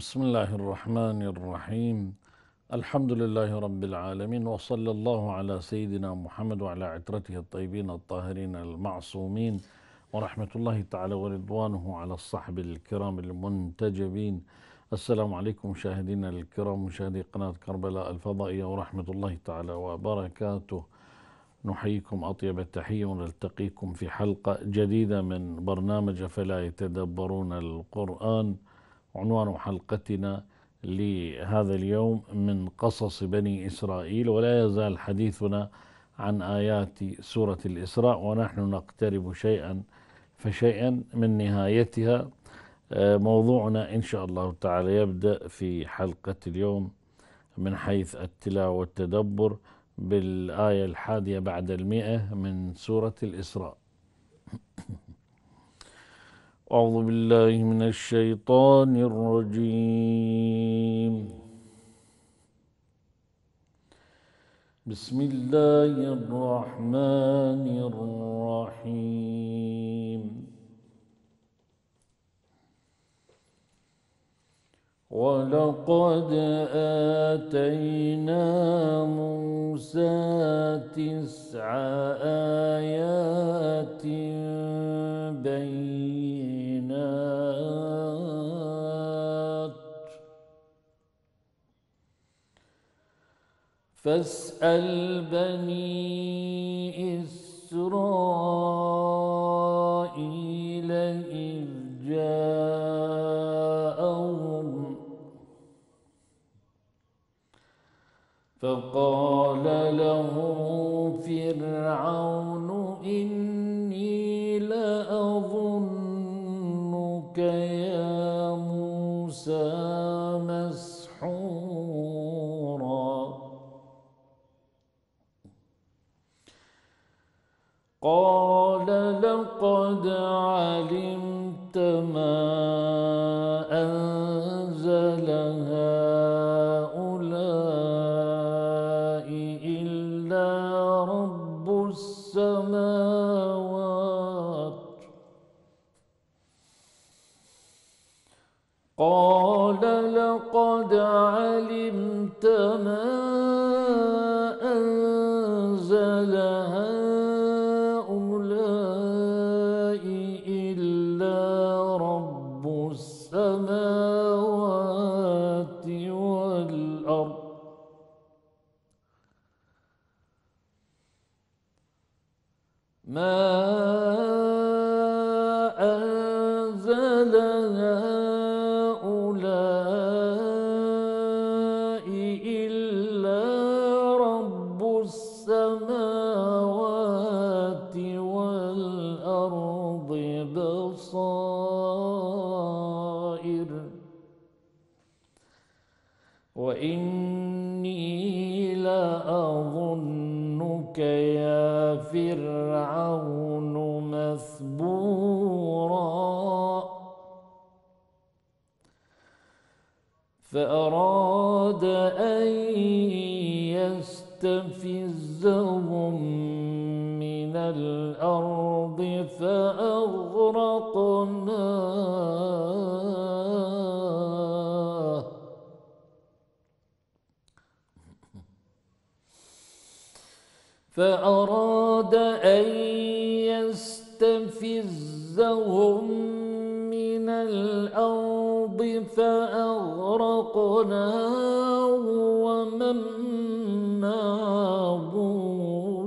بسم الله الرحمن الرحيم الحمد لله رب العالمين وصلى الله على سيدنا محمد وعلى عترته الطيبين الطاهرين المعصومين ورحمة الله تعالى ورضوانه على الصحب الكرام المنتجبين السلام عليكم مشاهدينا الكرام مشاهدي قناة كربلاء الفضائية ورحمة الله تعالى وبركاته نحييكم أطيب التحية ونلتقيكم في حلقة جديدة من برنامج فلا يتدبرون القرآن عنوان حلقتنا لهذا اليوم من قصص بني إسرائيل ولا يزال حديثنا عن آيات سورة الإسراء ونحن نقترب شيئا فشيئا من نهايتها آه، موضوعنا إن شاء الله تعالى يبدأ في حلقة اليوم من حيث التلاوة والتدبر بالآية الحادية بعد المئة من سورة الإسراء أعوذ بالله من الشيطان الرجيم بسم الله الرحمن الرحيم ولقد آتينا موسى تسع آيات بين فاسأل بني إسرائيل إذ جاءهم فقال له فرعون إني يا موسى مسحورا قال لقد يستفزهم من الأرض فأغرقناه فأراد أن يستفزهم مِنَ الْأَرْضِ فَأَغْرَقْنَاهُ وَمَن مَّعَهُ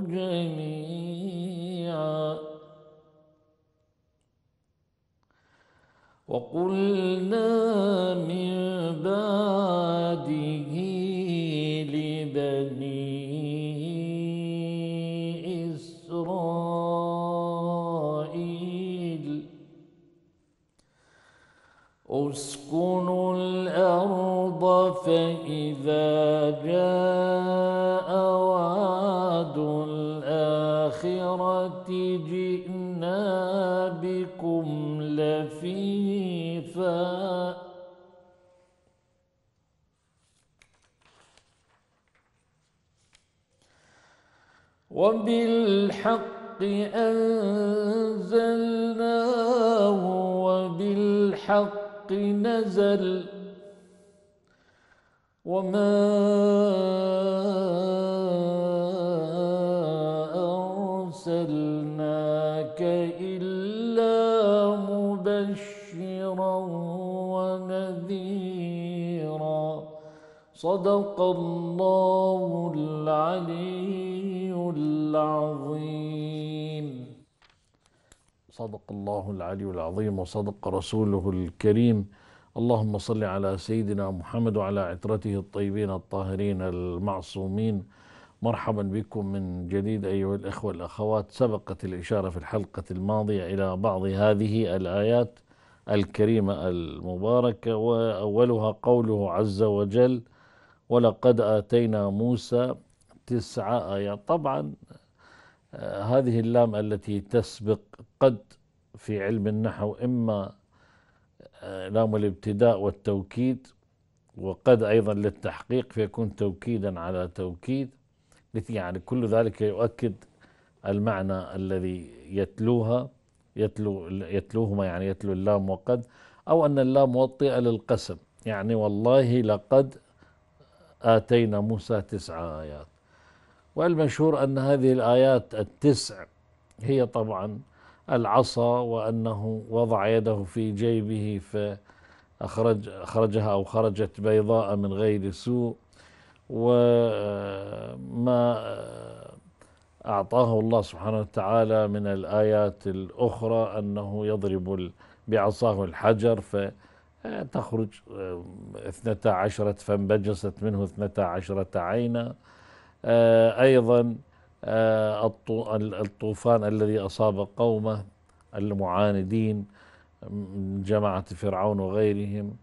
جَمِيعًا وَقُلْنَا مِن بَعْدِهِ يسكن الأرض فإذا جاء وعد الآخرة جئنا بكم لفيفا وبالحق أنزلناه وبالحق الحق نزل وما أرسلناك إلا مبشرا ونذيرا صدق الله العلي العظيم صدق الله العلي العظيم وصدق رسوله الكريم اللهم صل على سيدنا محمد وعلى عترته الطيبين الطاهرين المعصومين مرحبا بكم من جديد ايها الاخوه الاخوات سبقت الاشاره في الحلقه الماضيه الى بعض هذه الايات الكريمه المباركه واولها قوله عز وجل ولقد اتينا موسى تسع ايات طبعا آه، هذه اللام التي تسبق قد في علم النحو إما آه، لام الابتداء والتوكيد وقد أيضا للتحقيق فيكون توكيدا على توكيد يعني كل ذلك يؤكد المعنى الذي يتلوها يتلو يتلوهما يعني يتلو اللام وقد أو أن اللام وطئة للقسم يعني والله لقد آتينا موسى تسع آيات والمشهور أن هذه الآيات التسع هي طبعا العصا وأنه وضع يده في جيبه فأخرج أخرجها أو خرجت بيضاء من غير سوء وما أعطاه الله سبحانه وتعالى من الآيات الأخرى أنه يضرب بعصاه الحجر فتخرج اثنتا عشرة فانبجست منه اثنتا عشرة عينا آه، أيضا آه، الطوفان الذي أصاب قومه المعاندين جماعة فرعون وغيرهم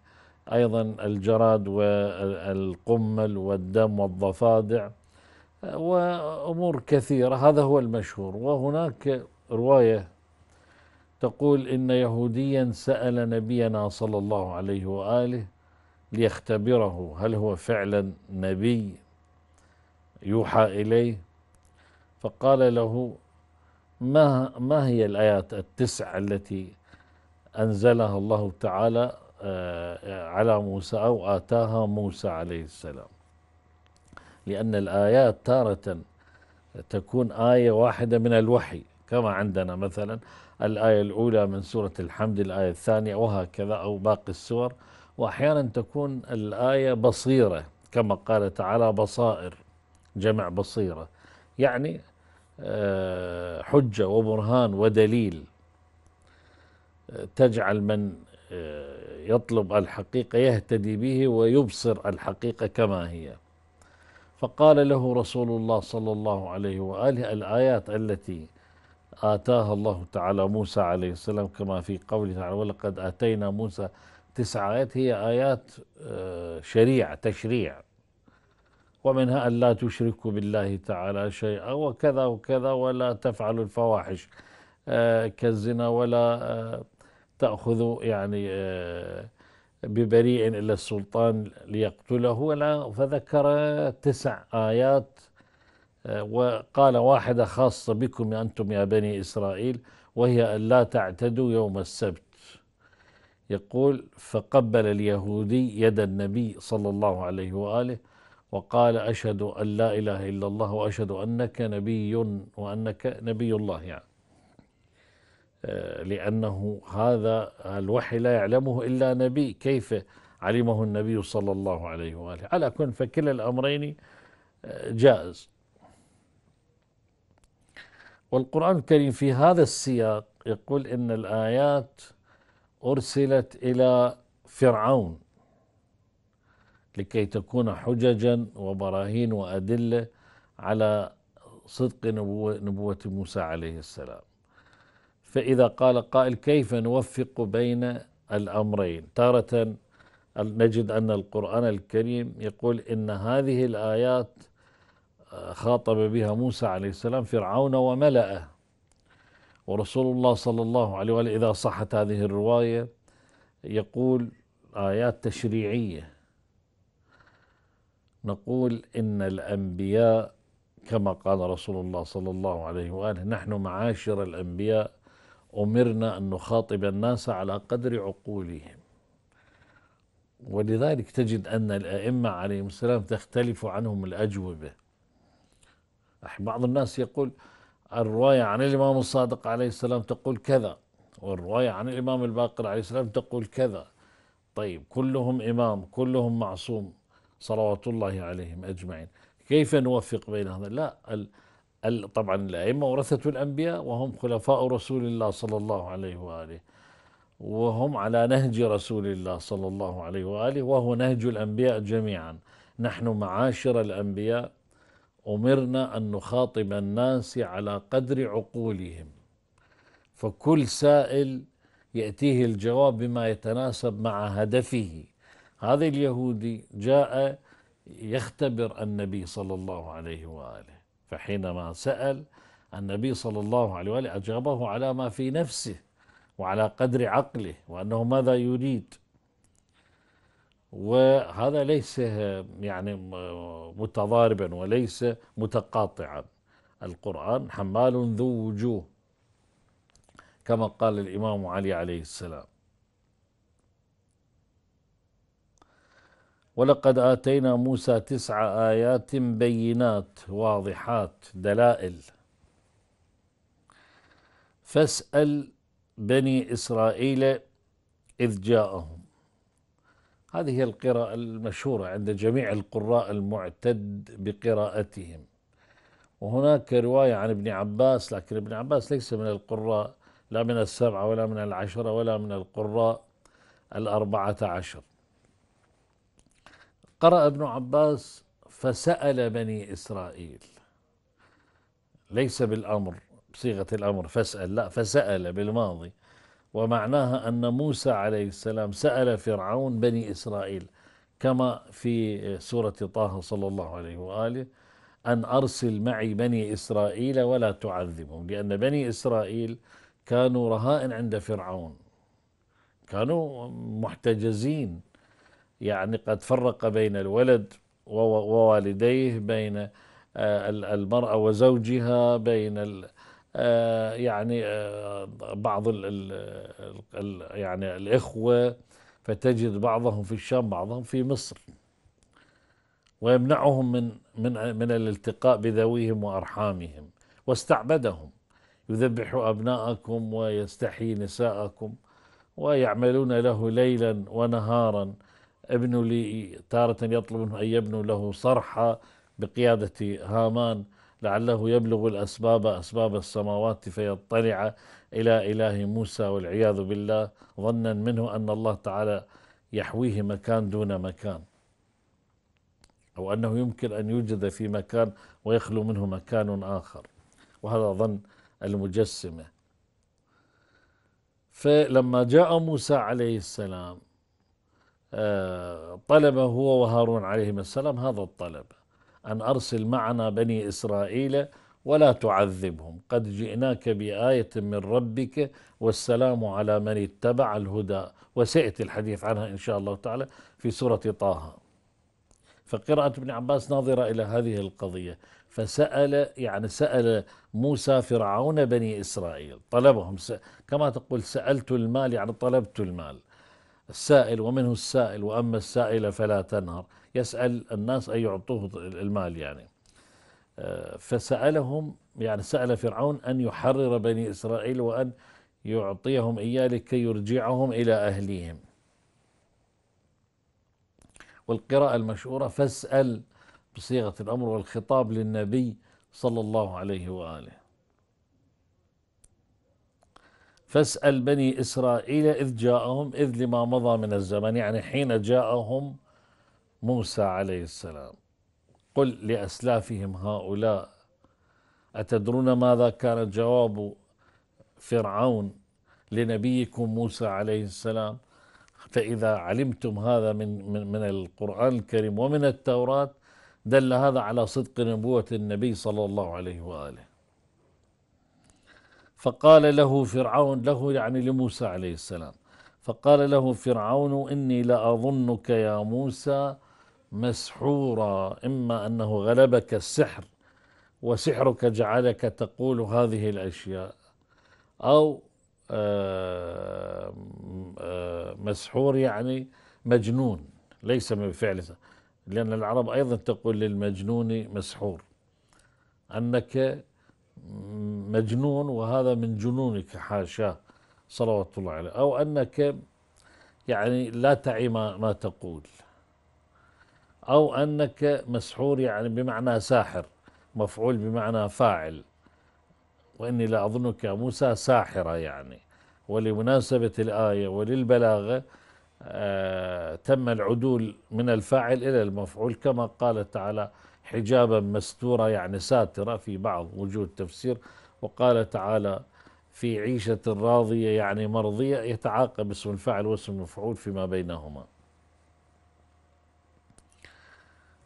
أيضا الجراد والقمل والدم والضفادع آه، وأمور كثيرة هذا هو المشهور وهناك رواية تقول إن يهوديا سأل نبينا صلى الله عليه وآله ليختبره هل هو فعلا نبي يوحى إليه فقال له ما ما هي الآيات التسع التي أنزلها الله تعالى آه، على موسى أو آتاها موسى عليه السلام لأن الآيات تارة تكون آية واحدة من الوحي كما عندنا مثلا الآية الأولى من سورة الحمد الآية الثانية وهكذا أو باقي السور وأحيانا تكون الآية بصيرة كما قال تعالى بصائر جمع بصيرة يعني آه، حجة وبرهان ودليل آه، تجعل من آه، يطلب الحقيقة يهتدي به ويبصر الحقيقة كما هي فقال له رسول الله صلى الله عليه وآله الآيات التي آتاها الله تعالى موسى عليه السلام كما في قوله تعالى ولقد آتينا موسى تسع آيات هي آيات شريعة تشريع ومنها أن لا تشركوا بالله تعالى شيئا وكذا وكذا ولا تفعلوا الفواحش آه، كالزنا ولا آه، تأخذوا يعني آه، ببريء إلى السلطان ليقتله ولا فذكر تسع آيات وقال واحدة خاصة بكم أنتم يا بني إسرائيل وهي أن لا تعتدوا يوم السبت يقول فقبل اليهودي يد النبي صلى الله عليه وآله وقال أشهد أن لا إله إلا الله وأشهد أنك نبي وأنك نبي الله يعني آه، لأنه هذا الوحي لا يعلمه إلا نبي كيف علمه النبي صلى الله عليه وآله على كل فكلا الأمرين آه، جائز والقرآن الكريم في هذا السياق يقول إن الآيات أرسلت إلى فرعون لكي تكون حججا وبراهين وأدلة على صدق نبوة, نبوة موسى عليه السلام فإذا قال قائل كيف نوفق بين الأمرين تارة نجد أن القرآن الكريم يقول إن هذه الآيات آه، خاطب بها موسى عليه السلام فرعون وملأه ورسول الله صلى الله عليه وآله إذا صحت هذه الرواية يقول آيات تشريعية نقول إن الأنبياء كما قال رسول الله صلى الله عليه وآله نحن معاشر الأنبياء أمرنا أن نخاطب الناس على قدر عقولهم ولذلك تجد أن الأئمة عليهم السلام تختلف عنهم الأجوبة بعض الناس يقول الرواية عن الإمام الصادق عليه السلام تقول كذا والرواية عن الإمام الباقر عليه السلام تقول كذا طيب كلهم إمام كلهم معصوم صلوات الله عليهم أجمعين كيف نوفق بين هذا لا ال طبعا الأئمة ورثة الأنبياء وهم خلفاء رسول الله صلى الله عليه وآله وهم على نهج رسول الله صلى الله عليه وآله وهو نهج الأنبياء جميعا نحن معاشر الأنبياء أمرنا أن نخاطب الناس على قدر عقولهم فكل سائل يأتيه الجواب بما يتناسب مع هدفه هذا اليهودي جاء يختبر النبي صلى الله عليه وآله فحينما سأل النبي صلى الله عليه وآله أجابه على ما في نفسه وعلى قدر عقله وأنه ماذا يريد وهذا ليس يعني متضاربا وليس متقاطعا القرآن حمال ذو وجوه كما قال الإمام علي عليه السلام ولقد آتينا موسى تسع آيات بينات واضحات دلائل فاسأل بني إسرائيل إذ جاءهم هذه هي القراءة المشهورة عند جميع القراء المعتد بقراءتهم وهناك رواية عن ابن عباس لكن ابن عباس ليس من القراء لا من السبعة ولا من العشرة ولا من القراء الأربعة عشر قرأ ابن عباس فسأل بني إسرائيل ليس بالأمر بصيغة الأمر فاسأل لا فسأل بالماضي ومعناها أن موسى عليه السلام سأل فرعون بني إسرائيل كما في سورة طه صلى الله عليه وآله أن أرسل معي بني إسرائيل ولا تعذبهم لأن بني إسرائيل كانوا رهائن عند فرعون كانوا محتجزين يعني قد فرق بين الولد ووالديه بين آه، المرأة وزوجها بين آه، يعني آه، بعض الـ يعني الإخوة فتجد بعضهم في الشام بعضهم في مصر ويمنعهم من من من الالتقاء بذويهم وارحامهم واستعبدهم يذبح ابناءكم ويستحيي نساءكم ويعملون له ليلا ونهارا ابنوا لي تارة يطلب منه أن يبنوا له صرحة بقيادة هامان لعله يبلغ الأسباب أسباب السماوات فيطلع إلى إله موسى والعياذ بالله ظنا منه أن الله تعالى يحويه مكان دون مكان أو أنه يمكن أن يوجد في مكان ويخلو منه مكان آخر وهذا ظن المجسمة فلما جاء موسى عليه السلام طلب هو وهارون عليهما السلام هذا الطلب أن أرسل معنا بني إسرائيل ولا تعذبهم قد جئناك بآية من ربك والسلام على من اتبع الهدى وسيأتي الحديث عنها إن شاء الله تعالى في سورة طه فقراءة ابن عباس ناظرة إلى هذه القضية فسأل يعني سأل موسى فرعون بني إسرائيل طلبهم كما تقول سألت المال يعني طلبت المال السائل ومنه السائل وأما السائل فلا تنهر يسأل الناس أن يعطوه المال يعني آه، فسألهم يعني سأل فرعون أن يحرر بني إسرائيل وأن يعطيهم إياه لكي يرجعهم إلى أهليهم والقراءة المشهورة فاسأل بصيغة الأمر والخطاب للنبي صلى الله عليه وآله فاسأل بني إسرائيل إذ جاءهم إذ لما مضى من الزمن يعني حين جاءهم موسى عليه السلام قل لأسلافهم هؤلاء أتدرون ماذا كان جواب فرعون لنبيكم موسى عليه السلام فإذا علمتم هذا من من من القرآن الكريم ومن التوراة دل هذا على صدق نبوة النبي صلى الله عليه وآله فقال له فرعون له يعني لموسى عليه السلام فقال له فرعون إني لأظنك يا موسى مسحورا إما أنه غلبك السحر وسحرك جعلك تقول هذه الأشياء أو آه، آه، مسحور يعني مجنون ليس من فعل لأن العرب أيضا تقول للمجنون مسحور أنك مجنون وهذا من جنونك حاشاه صلوات الله عليه أو أنك يعني لا تعي ما, ما تقول أو أنك مسحور يعني بمعنى ساحر مفعول بمعنى فاعل وإني لأظنك لا يا موسى ساحرة يعني ولمناسبة الآية وللبلاغة آه تم العدول من الفاعل إلى المفعول كما قال تعالى حجابا مستورة يعني ساترة في بعض وجوه التفسير وقال تعالى في عيشة راضية يعني مرضية يتعاقب اسم الفاعل واسم المفعول فيما بينهما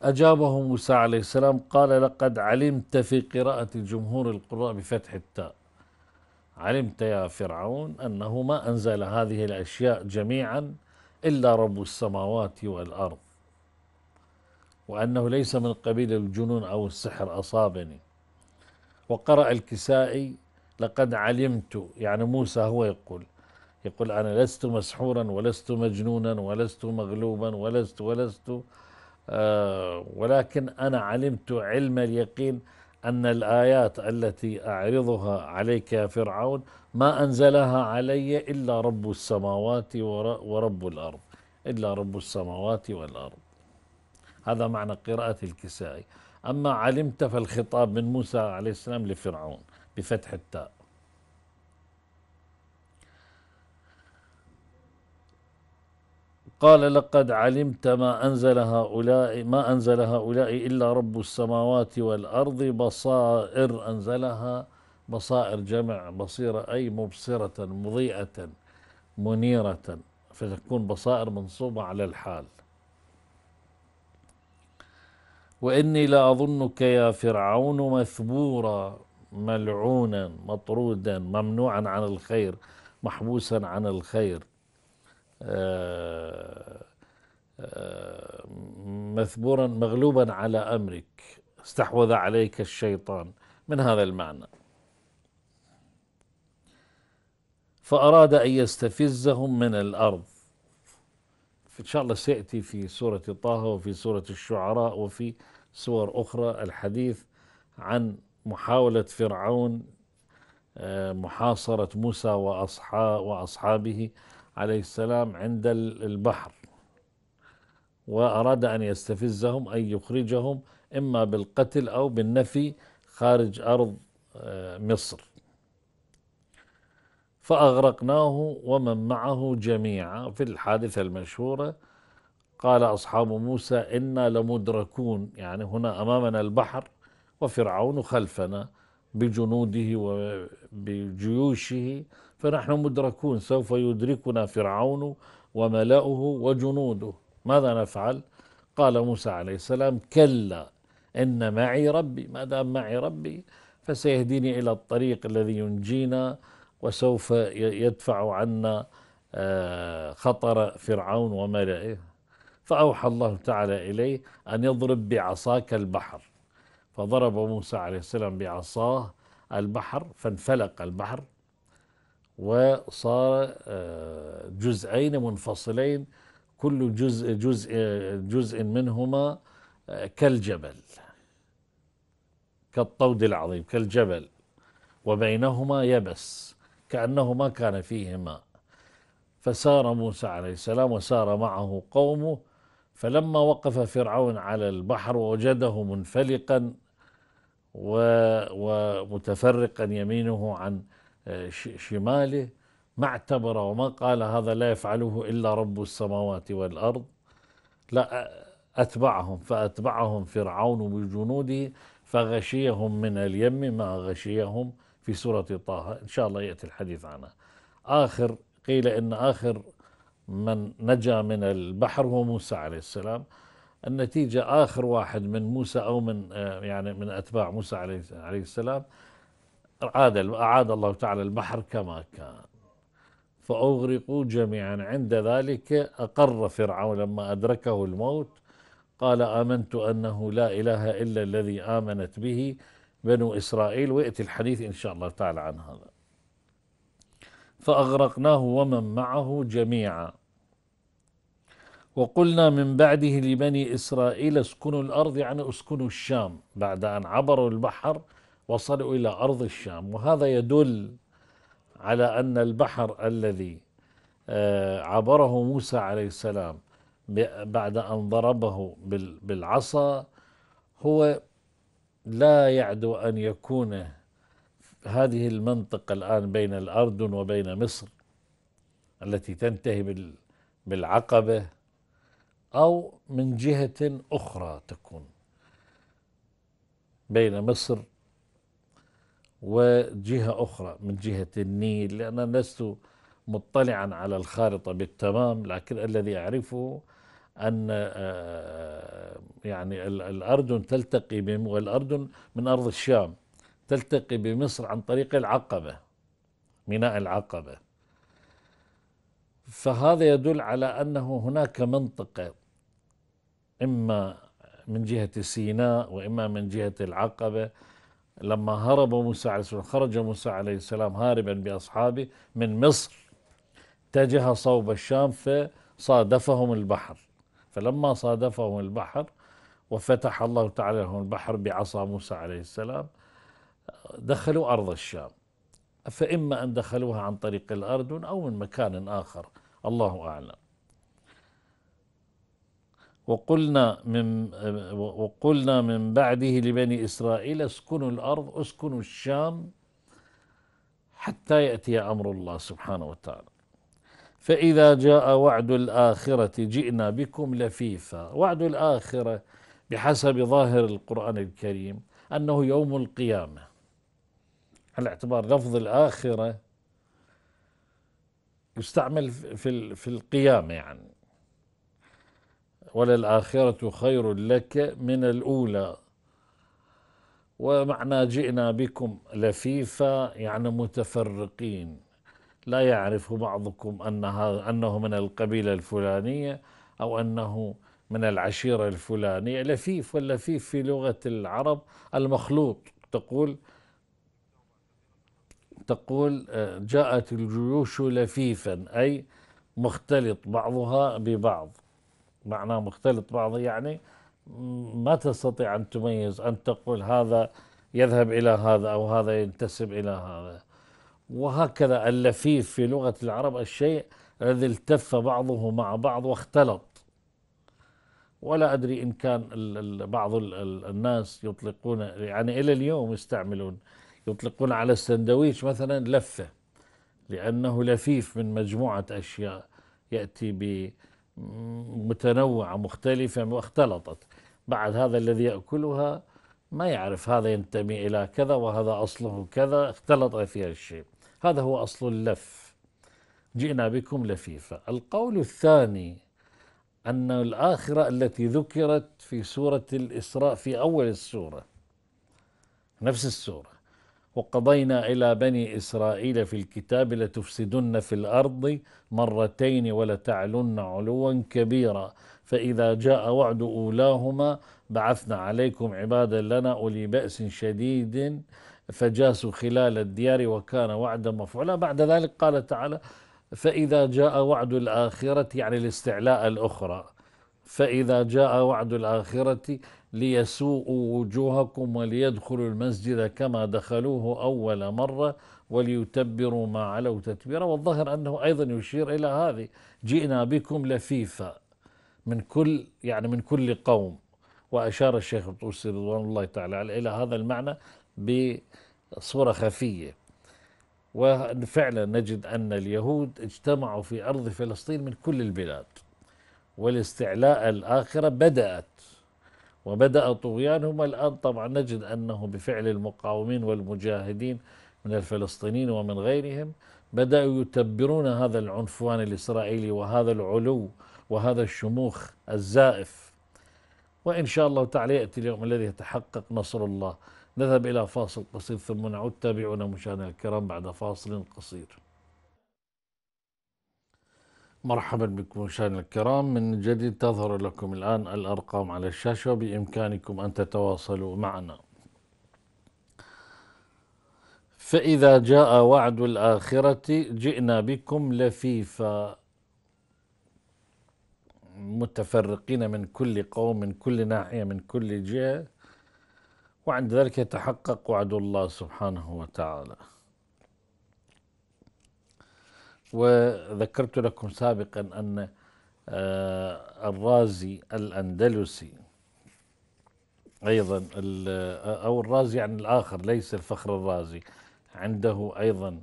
أجابه موسى عليه السلام قال لقد علمت في قراءة جمهور القراء بفتح التاء علمت يا فرعون أنه ما أنزل هذه الأشياء جميعا إلا رب السماوات والأرض وأنه ليس من قبيل الجنون أو السحر أصابني وقرأ الكسائي لقد علمت يعني موسى هو يقول يقول أنا لست مسحورا ولست مجنونا ولست مغلوبا ولست ولست آه ولكن أنا علمت علم اليقين أن الآيات التي أعرضها عليك يا فرعون ما أنزلها علي إلا رب السماوات ورب الأرض إلا رب السماوات والأرض هذا معنى قراءة الكسائي أما علمت فالخطاب من موسى عليه السلام لفرعون بفتح التاء قال لقد علمت ما أنزل هؤلاء ما أنزل هؤلاء إلا رب السماوات والأرض بصائر أنزلها بصائر جمع بصيرة أي مبصرة مضيئة منيرة فتكون بصائر منصوبة على الحال وإني لأظنك يا فرعون مثبورا ملعونا مطرودا ممنوعا عن الخير محبوسا عن الخير آه، آه، مثبورا مغلوبا على أمرك استحوذ عليك الشيطان من هذا المعنى فأراد أن يستفزهم من الأرض إن شاء الله سيأتي في سورة طه وفي سورة الشعراء وفي سور أخرى الحديث عن محاولة فرعون آه، محاصرة موسى وأصحابه عليه السلام عند البحر وأراد أن يستفزهم اي يخرجهم إما بالقتل أو بالنفي خارج أرض آه، مصر فأغرقناه ومن معه جميعا في الحادثة المشهورة قال أصحاب موسى إنا لمدركون يعني هنا أمامنا البحر وفرعون خلفنا بجنوده وبجيوشه فنحن مدركون سوف يدركنا فرعون وملأه وجنوده ماذا نفعل؟ قال موسى عليه السلام كلا إن معي ربي ما دام معي ربي فسيهديني إلى الطريق الذي ينجينا وسوف يدفع عنا آه، خطر فرعون وملئه فأوحى الله تعالى إليه أن يضرب بعصاك البحر فضرب موسى عليه السلام بعصاه البحر فانفلق البحر وصار آه، جزئين منفصلين كل جزء جزء جزء منهما آه، كالجبل كالطود العظيم كالجبل وبينهما يبس كأنه ما كان فيه ماء فسار موسى عليه السلام وسار معه قومه فلما وقف فرعون على البحر وجده منفلقا ومتفرقا يمينه عن آه، شماله ما اعتبر وما قال هذا لا يفعله الا رب السماوات والارض لا اتبعهم فاتبعهم فرعون بجنوده فغشيهم من اليم ما غشيهم في سورة طه إن شاء الله يأتي الحديث عنها آخر قيل إن آخر من نجا من البحر هو موسى عليه السلام النتيجة آخر واحد من موسى أو من آه، يعني من أتباع موسى عليه السلام عاد أعاد الله تعالى البحر كما كان فأغرقوا جميعا عند ذلك أقر فرعون لما أدركه الموت قال آمنت أنه لا إله إلا الذي آمنت به بنو إسرائيل ويأتي الحديث إن شاء الله تعالى عن هذا فأغرقناه ومن معه جميعا وقلنا من بعده لبني إسرائيل اسكنوا الأرض يعني اسكنوا الشام بعد أن عبروا البحر وصلوا إلى أرض الشام وهذا يدل على أن البحر الذي آه، عبره موسى عليه السلام بعد أن ضربه بالعصا هو لا يعدو أن يكون هذه المنطقة الآن بين الأردن وبين مصر التي تنتهي بالعقبة أو من جهة أخرى تكون بين مصر وجهة أخرى من جهة النيل لأن لست مطلعا على الخارطة بالتمام لكن الذي أعرفه أن آه، آه، يعني الأردن تلتقي والأردن من أرض الشام تلتقي بمصر عن طريق العقبة ميناء العقبة فهذا يدل على أنه هناك منطقة إما من جهة سيناء وإما من جهة العقبة لما هرب موسى عليه السلام خرج موسى عليه السلام هاربا بأصحابه من مصر اتجه صوب الشام فصادفهم البحر فلما صادفهم البحر وفتح الله تعالى لهم البحر بعصا موسى عليه السلام دخلوا أرض الشام فإما أن دخلوها عن طريق الأردن أو من مكان آخر الله أعلم وقلنا من وقلنا من بعده لبني اسرائيل اسكنوا الارض اسكنوا الشام حتى ياتي امر الله سبحانه وتعالى فإذا جاء وعد الآخرة جئنا بكم لفيفا وعد الآخرة بحسب ظاهر القرآن الكريم أنه يوم القيامة على اعتبار لفظ الآخرة يستعمل في في القيامة يعني وللآخرة خير لك من الأولى ومعنى جئنا بكم لفيفا يعني متفرقين لا يعرف بعضكم أنها أنه من القبيلة الفلانية أو أنه من العشيرة الفلانية لفيف واللفيف في لغة العرب المخلوط تقول تقول آه، جاءت الجيوش لفيفا أي مختلط بعضها ببعض معناه مختلط بعضه يعني ما تستطيع أن تميز أن تقول هذا يذهب إلى هذا أو هذا ينتسب إلى هذا وهكذا اللفيف في لغة العرب الشيء الذي التف بعضه مع بعض واختلط ولا أدري إن كان بعض الناس يطلقون يعني إلى اليوم يستعملون يطلقون على السندويش مثلا لفة لأنه لفيف من مجموعة أشياء يأتي بمتنوعة مختلفة واختلطت بعد هذا الذي يأكلها ما يعرف هذا ينتمي إلى كذا وهذا أصله كذا اختلط فيها الشيء هذا هو أصل اللف جئنا بكم لفيفا القول الثاني أن الآخرة التي ذكرت في سورة الإسراء في أول السورة نفس السورة وقضينا إلى بني إسرائيل في الكتاب لتفسدن في الأرض مرتين ولتعلن علوا كبيرا فإذا جاء وعد أولاهما بعثنا عليكم عبادا لنا أولي بأس شديد فجاسوا خلال الديار وكان وعدا مفعولا بعد ذلك قال تعالى فإذا جاء وعد الآخرة يعني الاستعلاء الأخرى فإذا جاء وعد الآخرة ليسوءوا وجوهكم وليدخلوا المسجد كما دخلوه أول مرة وليتبروا ما علوا تتبيرا والظاهر أنه أيضا يشير إلى هذه جئنا بكم لفيفا من كل يعني من كل قوم وأشار الشيخ الطوسي رضوان الله تعالى إلى هذا المعنى صورة خفية وفعلا نجد أن اليهود اجتمعوا في أرض فلسطين من كل البلاد والاستعلاء الآخرة بدأت وبدأ طغيانهم الآن طبعا نجد أنه بفعل المقاومين والمجاهدين من الفلسطينيين ومن غيرهم بدأوا يتبرون هذا العنفوان الإسرائيلي وهذا العلو وهذا الشموخ الزائف وإن شاء الله تعالى يأتي اليوم الذي يتحقق نصر الله نذهب إلى فاصل قصير ثم نعود تابعونا مشاهدينا الكرام بعد فاصل قصير مرحبا بكم مشاهدينا الكرام من جديد تظهر لكم الآن الأرقام على الشاشة بإمكانكم أن تتواصلوا معنا فإذا جاء وعد الآخرة جئنا بكم لفيفا متفرقين من كل قوم من كل ناحية من كل جهة وعند ذلك يتحقق وعد الله سبحانه وتعالى وذكرت لكم سابقا أن آه، الرازي الأندلسي أيضا آه، أو الرازي عن الآخر ليس الفخر الرازي عنده أيضا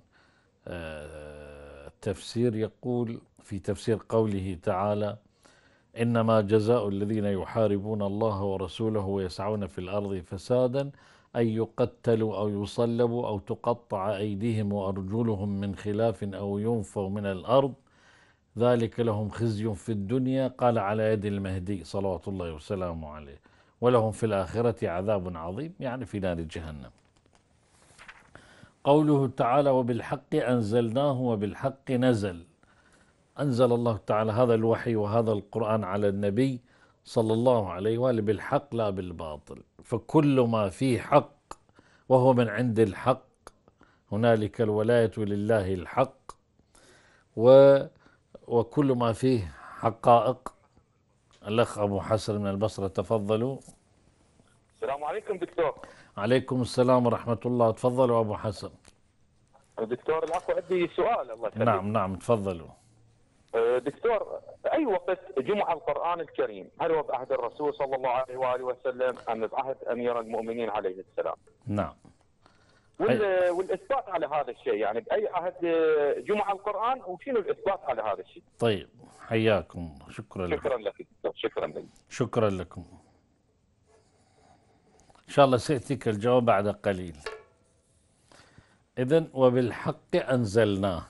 آه، تفسير يقول في تفسير قوله تعالى إنما جزاء الذين يحاربون الله ورسوله ويسعون في الأرض فسادا أن يقتلوا أو يصلبوا أو تقطع أيديهم وأرجلهم من خلاف أو ينفوا من الأرض ذلك لهم خزي في الدنيا قال على يد المهدي صلوات الله وسلامه عليه ولهم في الآخرة عذاب عظيم يعني في نار جهنم قوله تعالى وبالحق أنزلناه وبالحق نزل أنزل الله تعالى هذا الوحي وهذا القرآن على النبي صلى الله عليه وآله بالحق لا بالباطل فكل ما فيه حق وهو من عند الحق هنالك الولاية لله الحق و وكل ما فيه حقائق الأخ أبو حسن من البصرة تفضلوا السلام عليكم دكتور عليكم السلام ورحمة الله تفضلوا أبو حسن دكتور الأخ عندي سؤال الله يسلمك نعم نعم تفضلوا آه، دكتور اي وقت جمع القران الكريم؟ هل هو بعهد الرسول صلى الله عليه واله وسلم ام بعهد امير المؤمنين عليه السلام؟ نعم. والاثبات على هذا الشيء يعني باي عهد آه، جمع القران وشنو الاثبات على هذا الشيء؟ طيب حياكم شكرا لكم. شكرا لك شكرا لك. شكرا لكم. ان شاء الله سياتيك الجواب بعد قليل. اذا وبالحق انزلناه.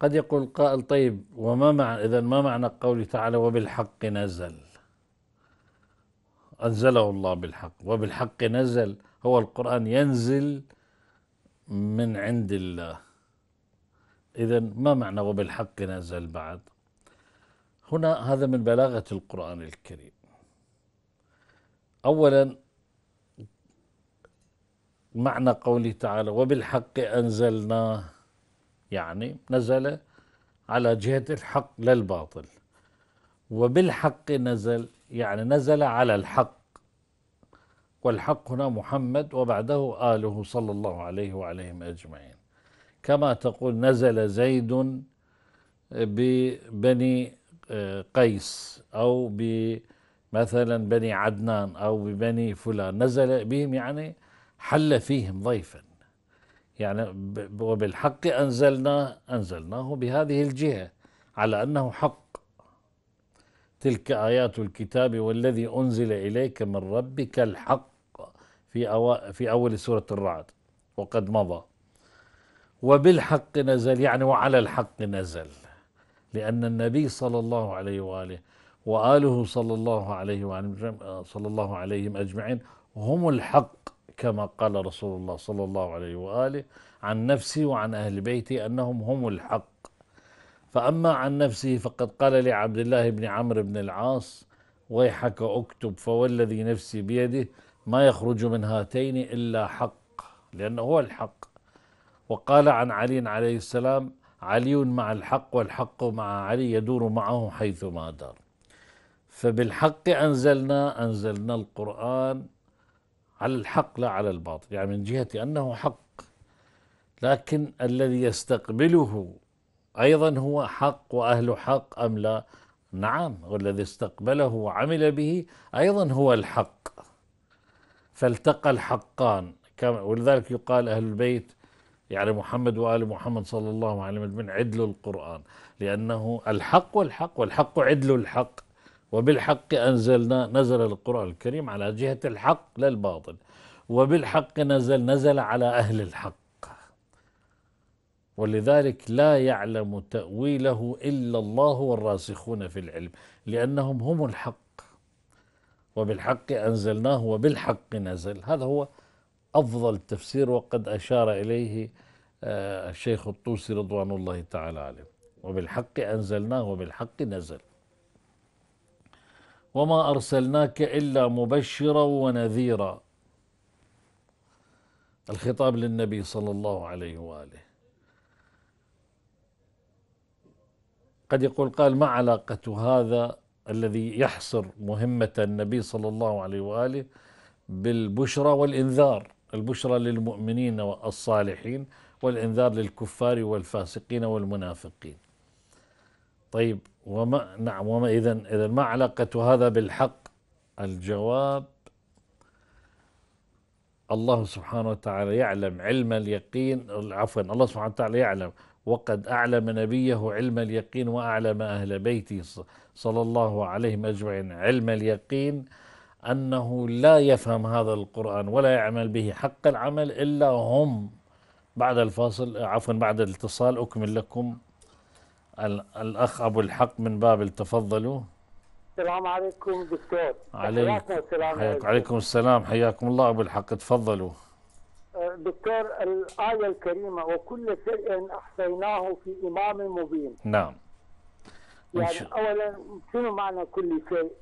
قد يقول قائل طيب وما معنى إذا ما معنى قوله تعالى وبالحق نزل أنزله الله بالحق وبالحق نزل هو القرآن ينزل من عند الله إذا ما معنى وبالحق نزل بعد هنا هذا من بلاغة القرآن الكريم أولا معنى قوله تعالى وبالحق أنزلناه يعني نزل على جهة الحق للباطل وبالحق نزل يعني نزل على الحق والحق هنا محمد وبعده آله صلى الله عليه وعليهم أجمعين كما تقول نزل زيد ببني آه، قيس أو بمثلا بني عدنان أو ببني فلان نزل بهم يعني حل فيهم ضيفا يعني وبالحق أنزلنا أنزلناه بهذه الجهة على أنه حق تلك آيات الكتاب والذي أنزل إليك من ربك الحق في, أو في أول سورة الرعد وقد مضى وبالحق نزل يعني وعلى الحق نزل لأن النبي صلى الله عليه وآله وآله صلى الله عليه وآله صلى الله عليهم أجمعين هم الحق كما قال رسول الله صلى الله عليه وآله عن نفسي وعن أهل بيتي أنهم هم الحق فأما عن نفسه فقد قال لعبد الله بن عمرو بن العاص ويحك اكتب فوالذي نفسي بيده ما يخرج من هاتين إلا حق لأنه هو الحق وقال عن علي عليه السلام علي مع الحق والحق مع علي يدور معه حيثما دار فبالحق أنزلنا أنزلنا القرآن على الحق لا على الباطل يعني من جهة أنه حق لكن الذي يستقبله أيضا هو حق وأهل حق أم لا نعم والذي استقبله وعمل به أيضا هو الحق فالتقى الحقان ولذلك يقال أهل البيت يعني محمد وآل محمد صلى الله عليه وسلم عدل القرآن لأنه الحق والحق والحق عدل الحق وبالحق أنزلنا نزل القرآن الكريم على جهة الحق لا الباطل وبالحق نزل نزل على أهل الحق ولذلك لا يعلم تأويله إلا الله والراسخون في العلم لأنهم هم الحق وبالحق أنزلناه وبالحق نزل هذا هو أفضل تفسير وقد أشار إليه آه، الشيخ الطوسي رضوان الله تعالى عليه وبالحق أنزلناه وبالحق نزل وما أرسلناك إلا مبشرا ونذيرا الخطاب للنبي صلى الله عليه وآله قد يقول قال ما علاقة هذا الذي يحصر مهمة النبي صلى الله عليه وآله بالبشرى والإنذار البشرى للمؤمنين والصالحين والإنذار للكفار والفاسقين والمنافقين طيب وما نعم وما إذا إذا ما علاقة هذا بالحق الجواب الله سبحانه وتعالى يعلم علم اليقين عفوا الله سبحانه وتعالى يعلم وقد أعلم نبيه علم اليقين وأعلم أهل بيته صلى الله عليهم أجمعين علم اليقين أنه لا يفهم هذا القرآن ولا يعمل به حق العمل إلا هم بعد الفاصل عفوا بعد الاتصال أكمل لكم الأخ أبو الحق من بابل تفضلوا السلام عليكم دكتور عليكم السلام عليكم. عليكم السلام حياكم الله أبو الحق تفضلوا أه، دكتور الآية الكريمة وكل شيء أحصيناه في إمام مبين نعم يعني ش... أولا شنو معنى كل شيء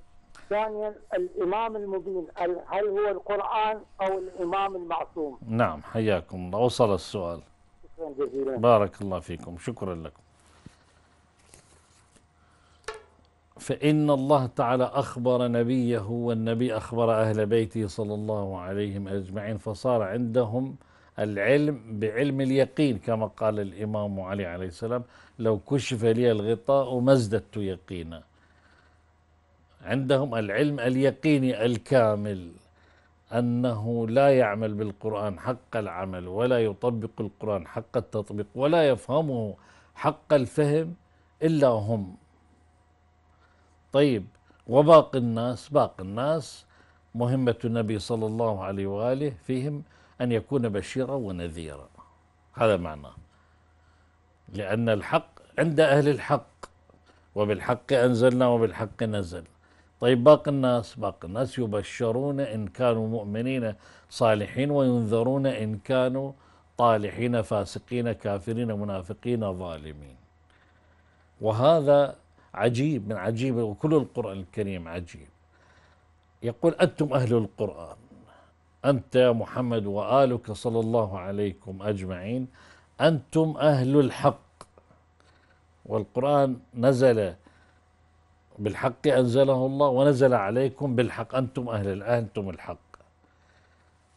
ثانيا الإمام المبين هل هو القرآن أو الإمام المعصوم نعم حياكم الله وصل السؤال شكرا جزيلا بارك الله فيكم شكرا لكم فإن الله تعالى أخبر نبيه والنبي أخبر أهل بيته صلى الله عليهم أجمعين فصار عندهم العلم بعلم اليقين كما قال الإمام علي عليه السلام لو كشف لي الغطاء ما ازددت يقينا عندهم العلم اليقيني الكامل أنه لا يعمل بالقرآن حق العمل ولا يطبق القرآن حق التطبيق ولا يفهمه حق الفهم إلا هم طيب وباقي الناس باقي الناس مهمة النبي صلى الله عليه وآله فيهم أن يكون بشيرا ونذيرا هذا معناه لأن الحق عند أهل الحق وبالحق أنزلنا وبالحق نزل طيب باقي الناس باقي الناس يبشرون إن كانوا مؤمنين صالحين وينذرون إن كانوا طالحين فاسقين كافرين منافقين ظالمين وهذا عجيب من عجيب وكل القرآن الكريم عجيب يقول أنتم أهل القرآن أنت محمد وآلك صلى الله عليكم أجمعين أنتم أهل الحق والقرآن نزل بالحق أنزله الله ونزل عليكم بالحق أنتم أهل أنتم الحق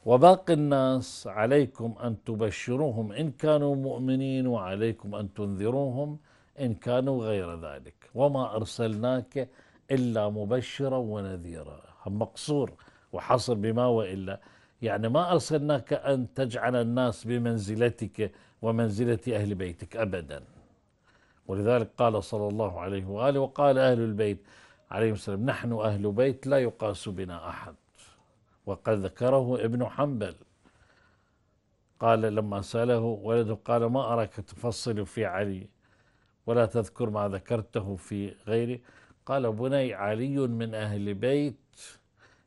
وباقي الناس عليكم أن تبشروهم إن كانوا مؤمنين وعليكم أن تنذروهم إن كانوا غير ذلك وما أرسلناك إلا مبشرا ونذيرا مقصور وحصر بما وإلا يعني ما أرسلناك أن تجعل الناس بمنزلتك ومنزلة أهل بيتك أبدا ولذلك قال صلى الله عليه وآله وقال أهل البيت عليهم السلام نحن أهل بيت لا يقاس بنا أحد وقد ذكره ابن حنبل قال لما سأله ولده قال ما أراك تفصل في علي ولا تذكر ما ذكرته في غيره قال بني علي من أهل بيت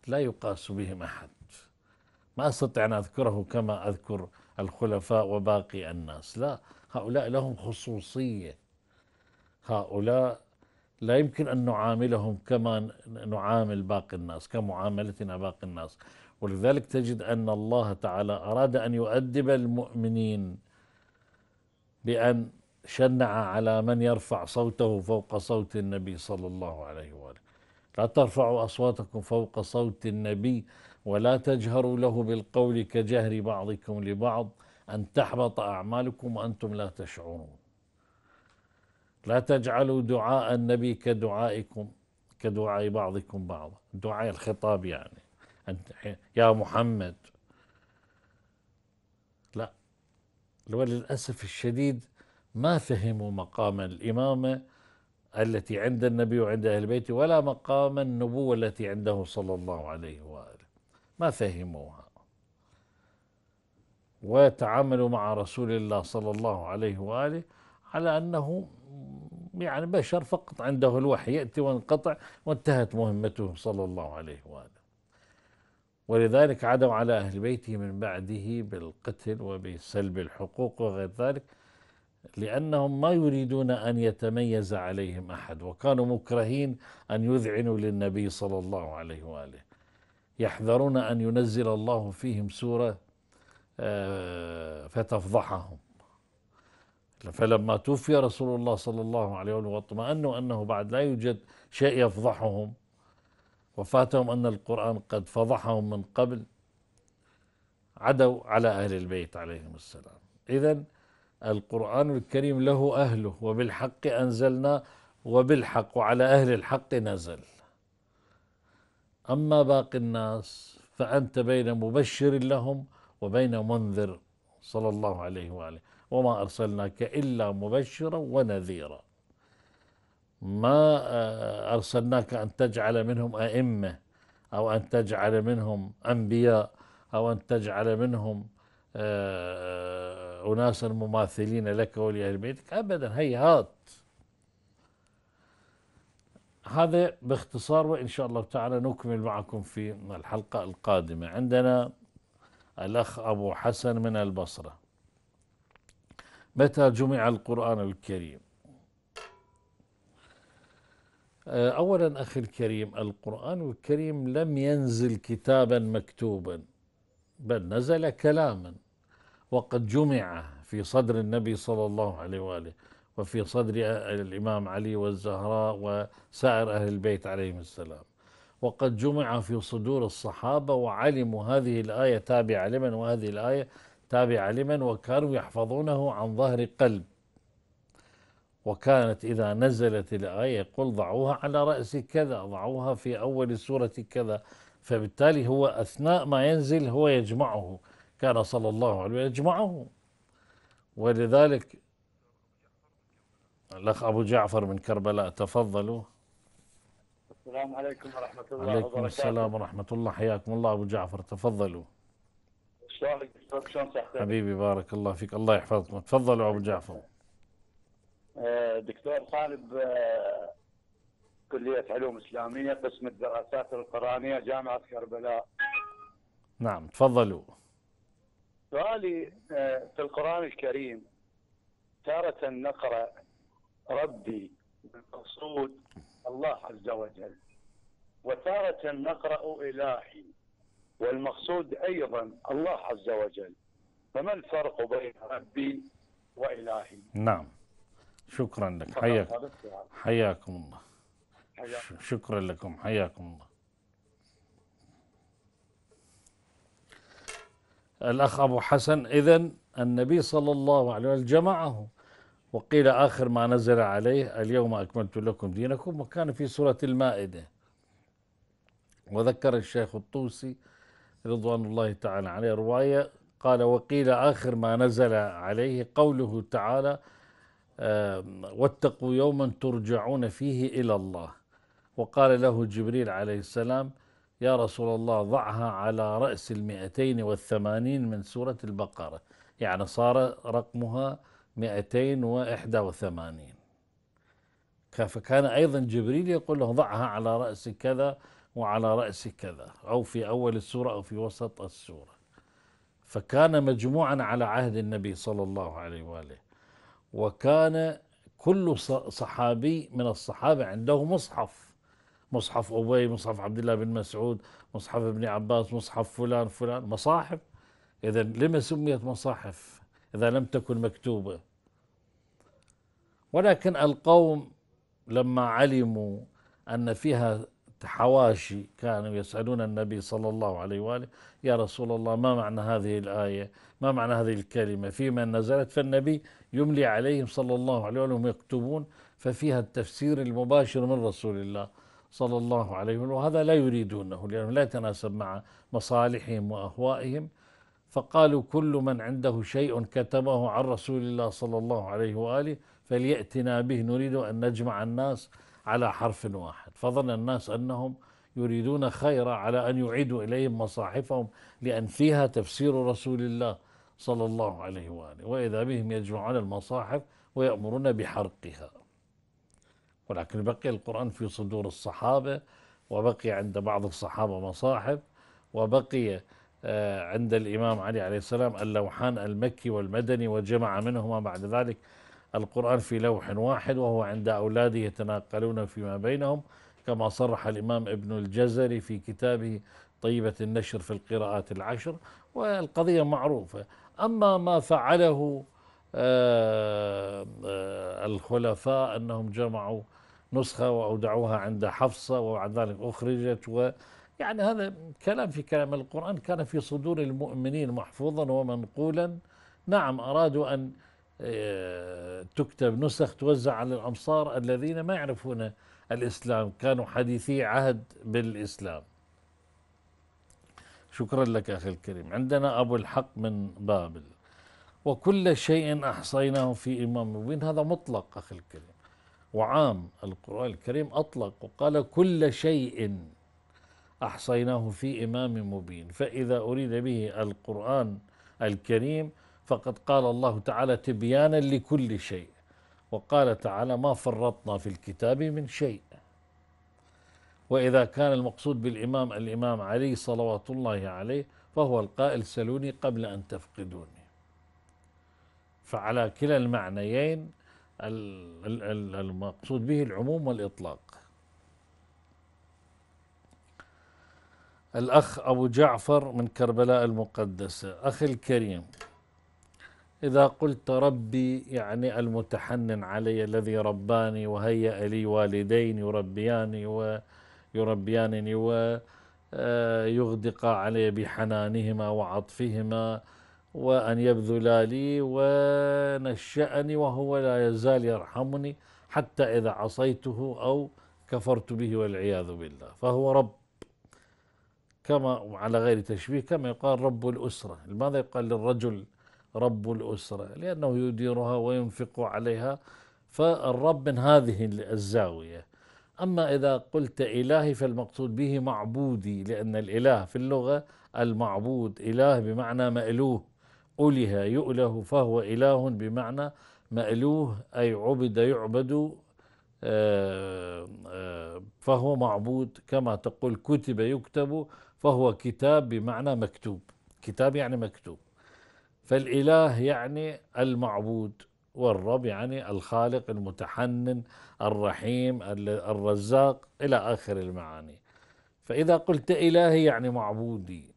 لا يقاس بهم أحد ما أستطيع أن أذكره كما أذكر الخلفاء وباقي الناس لا هؤلاء لهم خصوصية هؤلاء لا يمكن أن نعاملهم كما نعامل باقي الناس كمعاملتنا باقي الناس ولذلك تجد أن الله تعالى أراد أن يؤدب المؤمنين بأن شنع على من يرفع صوته فوق صوت النبي صلى الله عليه واله لا ترفعوا اصواتكم فوق صوت النبي ولا تجهروا له بالقول كجهر بعضكم لبعض ان تحبط اعمالكم وانتم لا تشعرون لا تجعلوا دعاء النبي كدعائكم كدعاء بعضكم بعضا دعاء الخطاب يعني أنت يا محمد لا وللأسف الشديد ما فهموا مقام الإمامة التي عند النبي وعند أهل بيته ولا مقام النبوة التي عنده صلى الله عليه وآله ما فهموها وتعاملوا مع رسول الله صلى الله عليه وآله على أنه يعني بشر فقط عنده الوحي يأتي وانقطع وانتهت مهمته صلى الله عليه وآله ولذلك عدوا على أهل بيته من بعده بالقتل وبسلب الحقوق وغير ذلك لأنهم ما يريدون أن يتميز عليهم أحد وكانوا مكرهين أن يذعنوا للنبي صلى الله عليه وآله يحذرون أن ينزل الله فيهم سورة آه، فتفضحهم فلما توفي رسول الله صلى الله عليه وآله واطمأنوا أنه بعد لا يوجد شيء يفضحهم وفاتهم أن القرآن قد فضحهم من قبل عدوا على أهل البيت عليهم السلام إذا القرآن الكريم له أهله وبالحق أنزلنا وبالحق وعلى أهل الحق نزل أما باقي الناس فأنت بين مبشر لهم وبين منذر صلى الله عليه وآله وما أرسلناك إلا مبشرا ونذيرا ما آه، أرسلناك أن تجعل منهم أئمة أو أن تجعل منهم أنبياء أو أن تجعل منهم آه أناسا مماثلين لك ولأهل بيتك أبدا هيهات هذا باختصار وإن شاء الله تعالى نكمل معكم في الحلقة القادمة عندنا الأخ أبو حسن من البصرة متى جمع القرآن الكريم آه، أولا أخي الكريم القرآن الكريم لم ينزل كتابا مكتوبا بل نزل كلاما وقد جمع في صدر النبي صلى الله عليه وآله وفي صدر الإمام علي والزهراء وسائر أهل البيت عليهم السلام وقد جمع في صدور الصحابة وعلموا هذه الآية تابعة لمن وهذه الآية تابعة لمن وكانوا يحفظونه عن ظهر قلب وكانت إذا نزلت الآية قل ضعوها على رأس كذا ضعوها في أول سورة كذا فبالتالي هو أثناء ما ينزل هو يجمعه كان صلى الله عليه وسلم يجمعه ولذلك الأخ أبو جعفر من كربلاء تفضلوا السلام عليكم ورحمة الله عليكم وبركاته السلام ورحمة الله حياكم الله أبو جعفر تفضلوا شلونك حبيبي بارك الله فيك الله يحفظكم تفضلوا أبو جعفر آه، دكتور طالب آه، كلية علوم إسلامية قسم الدراسات القرآنية جامعة كربلاء نعم تفضلوا سؤالي آه، في القرآن الكريم تارة نقرأ ربي بالمقصود الله عز وجل وتارة نقرأ إلهي والمقصود أيضا الله عز وجل فما الفرق بين ربي وإلهي نعم شكرا لك حياك حياكم الله شكرا لكم حياكم الله الأخ أبو حسن إذا النبي صلى الله عليه وسلم جمعه وقيل آخر ما نزل عليه اليوم أكملت لكم دينكم وكان في سورة المائدة وذكر الشيخ الطوسي رضوان الله تعالى عليه رواية قال وقيل آخر ما نزل عليه قوله تعالى آه، واتقوا يوما ترجعون فيه إلى الله وقال له جبريل عليه السلام يا رسول الله ضعها على رأس المئتين والثمانين من سورة البقرة يعني صار رقمها مئتين وإحدى وثمانين فكان أيضا جبريل يقول له ضعها على رأس كذا وعلى رأس كذا أو في أول السورة أو في وسط السورة فكان مجموعا على عهد النبي صلى الله عليه وآله وكان كل صحابي من الصحابة عنده مصحف مصحف أبي مصحف عبد الله بن مسعود مصحف ابن عباس مصحف فلان فلان مصاحف إذا لما سميت مصاحف إذا لم تكن مكتوبة ولكن القوم لما علموا أن فيها حواشي كانوا يسألون النبي صلى الله عليه وآله يا رسول الله ما معنى هذه الآية ما معنى هذه الكلمة فيما نزلت فالنبي يملي عليهم صلى الله عليه وآله وهم يكتبون ففيها التفسير المباشر من رسول الله صلى الله عليه وسلم وهذا لا يريدونه لأنه لا يتناسب مع مصالحهم وأهوائهم فقالوا كل من عنده شيء كتبه عن رسول الله صلى الله عليه وآله فليأتنا به نريد أن نجمع الناس على حرف واحد فظن الناس أنهم يريدون خيرا على أن يعيدوا إليهم مصاحفهم لأن فيها تفسير رسول الله صلى الله عليه وآله وإذا بهم يجمعون المصاحف ويأمرون بحرقها ولكن بقي القرآن في صدور الصحابة وبقي عند بعض الصحابة مصاحب وبقي آه، عند الإمام علي عليه السلام اللوحان المكي والمدني وجمع منهما بعد ذلك القرآن في لوح واحد وهو عند أولاده يتناقلون فيما بينهم كما صرح الإمام ابن الجزري في كتابه طيبة النشر في القراءات العشر والقضية معروفة أما ما فعله آه، آه، الخلفاء أنهم جمعوا نسخة وأودعوها عند حفصة وبعد ذلك أخرجت و يعني هذا كلام في كلام القرآن كان في صدور المؤمنين محفوظا ومنقولا نعم أرادوا أن آه، تكتب نسخ توزع على الأمصار الذين ما يعرفون الإسلام كانوا حديثي عهد بالإسلام شكرا لك أخي الكريم عندنا أبو الحق من بابل وكل شيء أحصيناه في إمام مبين هذا مطلق أخي الكريم وعام القرآن الكريم أطلق وقال كل شيء أحصيناه في إمام مبين فإذا أريد به القرآن الكريم فقد قال الله تعالى تبيانا لكل شيء وقال تعالى ما فرطنا في الكتاب من شيء وإذا كان المقصود بالإمام الإمام علي صلوات الله عليه فهو القائل سلوني قبل أن تفقدوني فعلى كلا المعنيين المقصود به العموم والإطلاق الأخ أبو جعفر من كربلاء المقدسة أخي الكريم إذا قلت ربي يعني المتحنن علي الذي رباني وهيأ لي والدين يربياني ويربيانني ويغدق آه، علي بحنانهما وعطفهما وأن يبذل لي ونشأني وهو لا يزال يرحمني حتى إذا عصيته أو كفرت به والعياذ بالله فهو رب كما على غير تشبيه كما يقال رب الأسرة لماذا يقال للرجل رب الأسرة لأنه يديرها وينفق عليها فالرب من هذه الزاوية أما إذا قلت إلهي فالمقصود به معبودي لأن الإله في اللغة المعبود إله بمعنى مألوه أله يؤله فهو إله بمعنى مألوه أي عبد يعبد آه، آه، فهو معبود كما تقول كتب يكتب فهو كتاب بمعنى مكتوب كتاب يعني مكتوب فالإله يعني المعبود والرب يعني الخالق المتحنن الرحيم الرزاق إلى آخر المعاني فإذا قلت إلهي يعني معبودي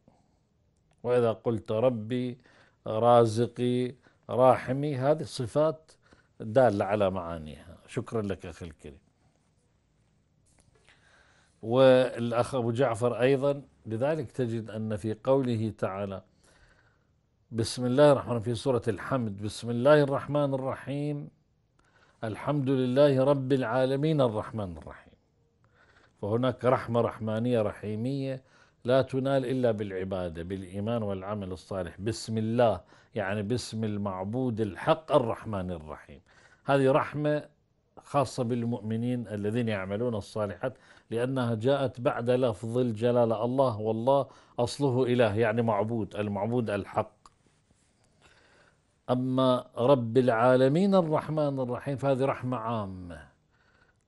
وإذا قلت ربي رازقي راحمي هذه صفات دالة على معانيها شكرا لك أخي الكريم والأخ أبو جعفر أيضا لذلك تجد أن في قوله تعالى بسم الله الرحمن في سورة الحمد بسم الله الرحمن الرحيم الحمد لله رب العالمين الرحمن الرحيم فهناك رحمة رحمانية رحيمية لا تنال إلا بالعبادة بالإيمان والعمل الصالح بسم الله يعني باسم المعبود الحق الرحمن الرحيم هذه رحمة خاصة بالمؤمنين الذين يعملون الصالحات لأنها جاءت بعد لفظ الجلالة الله والله أصله إله يعني معبود المعبود الحق أما رب العالمين الرحمن الرحيم فهذه رحمة عامة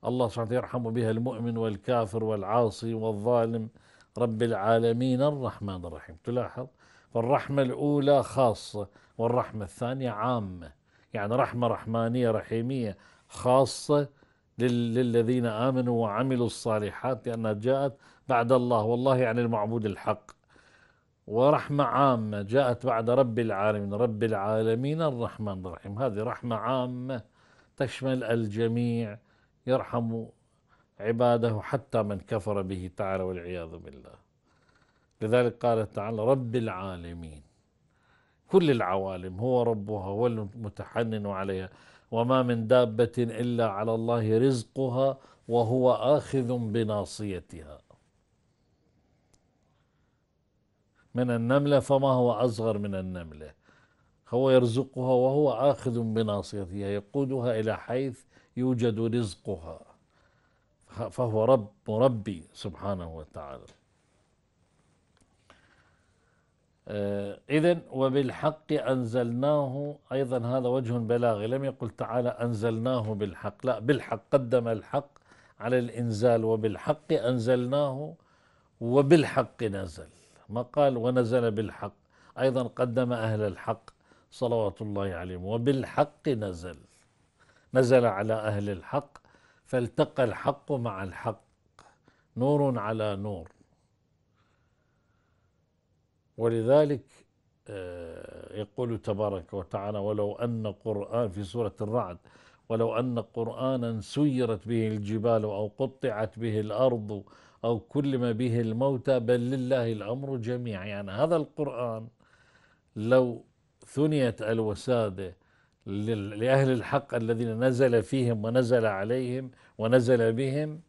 الله سبحانه يرحم بها المؤمن والكافر والعاصي والظالم رب العالمين الرحمن الرحيم تلاحظ فالرحمة الأولى خاصة والرحمة الثانية عامة يعني رحمة رحمانية رحيمية خاصة للذين آمنوا وعملوا الصالحات لأنها جاءت بعد الله والله يعني المعبود الحق ورحمة عامة جاءت بعد رب العالمين رب العالمين الرحمن الرحيم هذه رحمة عامة تشمل الجميع يرحم عباده حتى من كفر به تعالى والعياذ بالله لذلك قال تعالى رب العالمين كل العوالم هو ربها هو المتحنن عليها وما من دابة إلا على الله رزقها وهو آخذ بناصيتها من النملة فما هو أصغر من النملة هو يرزقها وهو آخذ بناصيتها يقودها إلى حيث يوجد رزقها فهو رب مربي سبحانه وتعالى آه، إذا وبالحق أنزلناه أيضا هذا وجه بلاغي لم يقل تعالى أنزلناه بالحق لا بالحق قدم الحق على الإنزال وبالحق أنزلناه وبالحق نزل ما قال ونزل بالحق أيضا قدم أهل الحق صلوات الله عليهم وبالحق نزل نزل على أهل الحق فالتقى الحق مع الحق نور على نور ولذلك آه، يقول تبارك وتعالى ولو أن قرآن في سورة الرعد ولو أن قرآنا سيرت به الجبال أو قطعت به الأرض أو كلم به الموتى بل لله الأمر جميعا يعني هذا القرآن لو ثنيت الوساده لأهل الحق الذين نزل فيهم ونزل عليهم ونزل بهم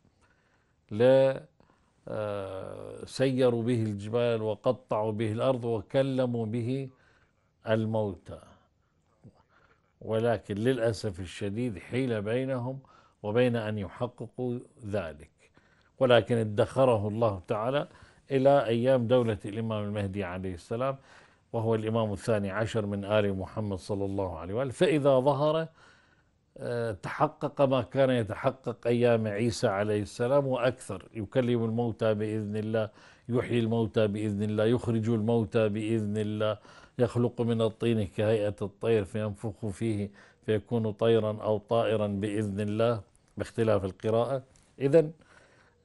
لا آه، سيروا به الجبال وقطعوا به الأرض وكلموا به الموتى ولكن للأسف الشديد حيل بينهم وبين أن يحققوا ذلك ولكن ادخره الله تعالى إلى أيام دولة الإمام المهدي عليه السلام وهو الإمام الثاني عشر من آل محمد صلى الله عليه وآله فإذا ظهر آه، تحقق ما كان يتحقق أيام عيسى عليه السلام وأكثر يكلم الموتى بإذن الله يحيي الموتى بإذن الله يخرج الموتى بإذن الله يخلق من الطين كهيئة الطير فينفخ فيه فيكون طيرا أو طائرا بإذن الله باختلاف القراءة إذا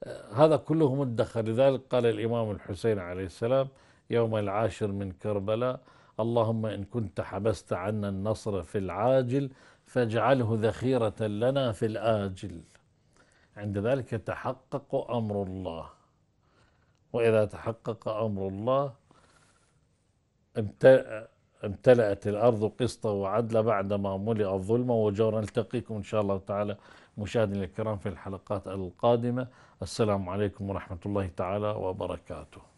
آه، هذا كله مدخر لذلك قال الإمام الحسين عليه السلام يوم العاشر من كربلاء اللهم إن كنت حبست عنا النصر في العاجل فاجعله ذخيرة لنا في الآجل عند ذلك يتحقق أمر الله وإذا تحقق أمر الله امتلأت الأرض قسطا وعدلا بعدما ملئ الظلم وجورا نلتقيكم إن شاء الله تعالى مشاهدينا الكرام في الحلقات القادمة السلام عليكم ورحمة الله تعالى وبركاته